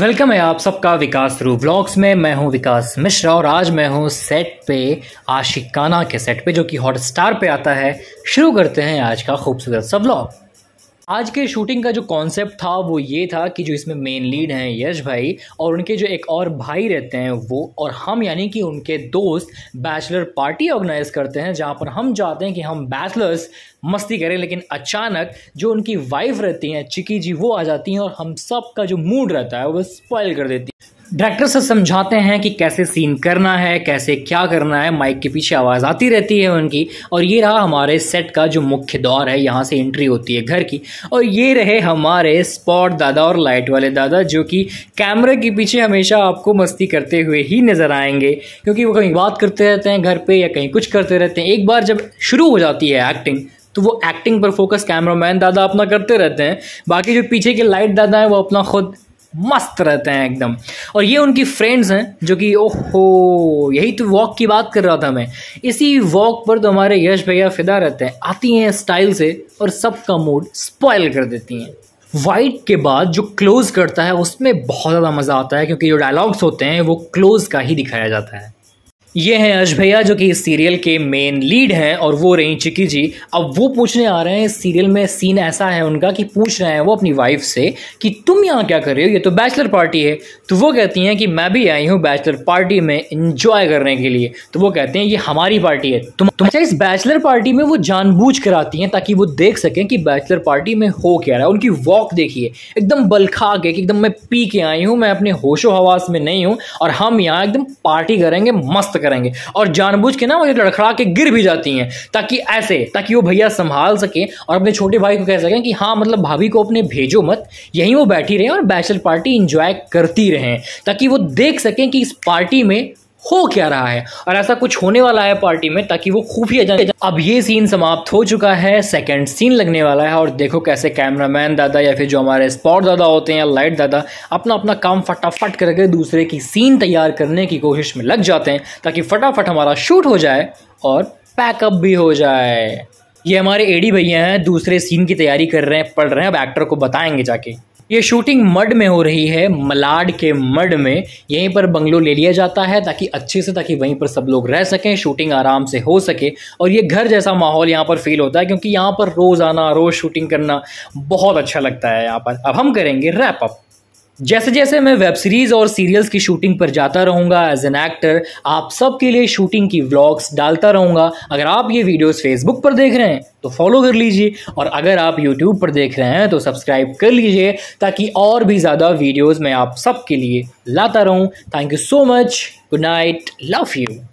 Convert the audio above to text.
welcome है आप सबका विकास रू ब्लॉग्स में मैं हूं विकास मिश्रा और आज मैं हूं सेट पे आशिकाना के सेट पे जो कि हॉट स्टार पे आता है शुरू करते हैं आज का खूबसूरत सा ब्लॉग आज के शूटिंग का जो कॉन्सेप्ट था वो ये था कि जो इसमें मेन लीड हैं यश भाई और उनके जो एक और भाई रहते हैं वो और हम यानी कि उनके दोस्त बैचलर पार्टी ऑर्गेनाइज करते हैं जहाँ पर हम चाहते हैं कि हम बैचलर्स मस्ती करें लेकिन अचानक जो उनकी वाइफ रहती हैं चिकी जी वो आ जाती हैं और हम सब का जो मूड रहता है वो स्पॉयल कर देती है डायरेक्टर से समझाते हैं कि कैसे सीन करना है कैसे क्या करना है माइक के पीछे आवाज़ आती रहती है उनकी और ये रहा हमारे सेट का जो मुख्य दौर है यहाँ से एंट्री होती है घर की और ये रहे हमारे स्पॉट दादा और लाइट वाले दादा जो कि कैमरे के पीछे हमेशा आपको मस्ती करते हुए ही नज़र आएंगे क्योंकि वो कहीं बात करते रहते हैं घर पर या कहीं कुछ करते रहते हैं एक बार जब शुरू हो जाती है एक्टिंग तो वो एक्टिंग पर फोकस कैमरामैन दादा अपना करते रहते हैं बाकी जो पीछे के लाइट दादा हैं वो अपना खुद मस्त रहते हैं एकदम और ये उनकी फ्रेंड्स हैं जो कि ओहो यही तो वॉक की बात कर रहा था मैं इसी वॉक पर तो हमारे यश भैया फिदा रहते हैं आती हैं स्टाइल से और सबका मूड स्पॉयल कर देती हैं वाइट के बाद जो क्लोज करता है उसमें बहुत ज़्यादा मज़ा आता है क्योंकि जो डायलॉग्स होते हैं वो क्लोज का ही दिखाया जाता है ये हैं अश भैया जो कि इस सीरियल के मेन लीड हैं और वो रही चिकी जी अब वो पूछने आ रहे हैं इस सीरियल में सीन ऐसा है उनका कि पूछ रहे हैं वो अपनी वाइफ से कि तुम यहाँ क्या कर रहे हो ये तो बैचलर पार्टी है तो वो कहती हैं कि मैं भी आई हूँ बैचलर पार्टी में इंजॉय करने के लिए तो वो कहते हैं ये हमारी पार्टी है तुम तुम अच्छा इस बैचलर पार्टी में वो जानबूझ कराती हैं ताकि वो देख सकें कि बैचलर पार्टी में हो क्या रहा है उनकी वॉक देखिए एकदम बलखा के एकदम मैं पी के आई हूँ मैं अपने होशो हवास में नहीं हूँ और हम यहाँ एकदम पार्टी करेंगे मस्त करेंगे और जानबूझ के ना वो लड़खड़ा के गिर भी जाती हैं ताकि ऐसे ताकि वो भैया संभाल सकें और अपने छोटे भाई को कह सकें कि हाँ मतलब भाभी को अपने भेजो मत यहीं वो बैठी रहें और बैचलर पार्टी इंजॉय करती रहें ताकि वो देख सकें कि इस पार्टी में हो क्या रहा है और ऐसा कुछ होने वाला है पार्टी में ताकि वो खूफिया जाने अब ये सीन समाप्त हो चुका है सेकंड सीन लगने वाला है और देखो कैसे कैमरामैन दादा या फिर जो हमारे स्पॉट दादा होते हैं या लाइट दादा अपना अपना काम फटाफट करके दूसरे की सीन तैयार करने की कोशिश में लग जाते हैं ताकि फटाफट हमारा शूट हो जाए और पैकअप भी हो जाए ये हमारे एडी भैया हैं दूसरे सीन की तैयारी कर रहे हैं पढ़ रहे हैं अब एक्टर को बताएंगे जाके ये शूटिंग मड में हो रही है मलाड के मड में यहीं पर बंगलो ले लिया जाता है ताकि अच्छे से ताकि वहीं पर सब लोग रह सकें शूटिंग आराम से हो सके और ये घर जैसा माहौल यहाँ पर फील होता है क्योंकि यहाँ पर रोज़ आना रोज़ शूटिंग करना बहुत अच्छा लगता है यहाँ पर अब हम करेंगे रैप अप जैसे जैसे मैं वेब सीरीज़ और सीरियल्स की शूटिंग पर जाता रहूँगा एज एन एक्टर आप सबके लिए शूटिंग की व्लॉग्स डालता रहूँगा अगर आप ये वीडियोस फेसबुक पर देख रहे हैं तो फॉलो कर लीजिए और अगर आप यूट्यूब पर देख रहे हैं तो सब्सक्राइब कर लीजिए ताकि और भी ज़्यादा वीडियोज़ मैं आप सबके लिए लाता रहूँ thank you so much good night love you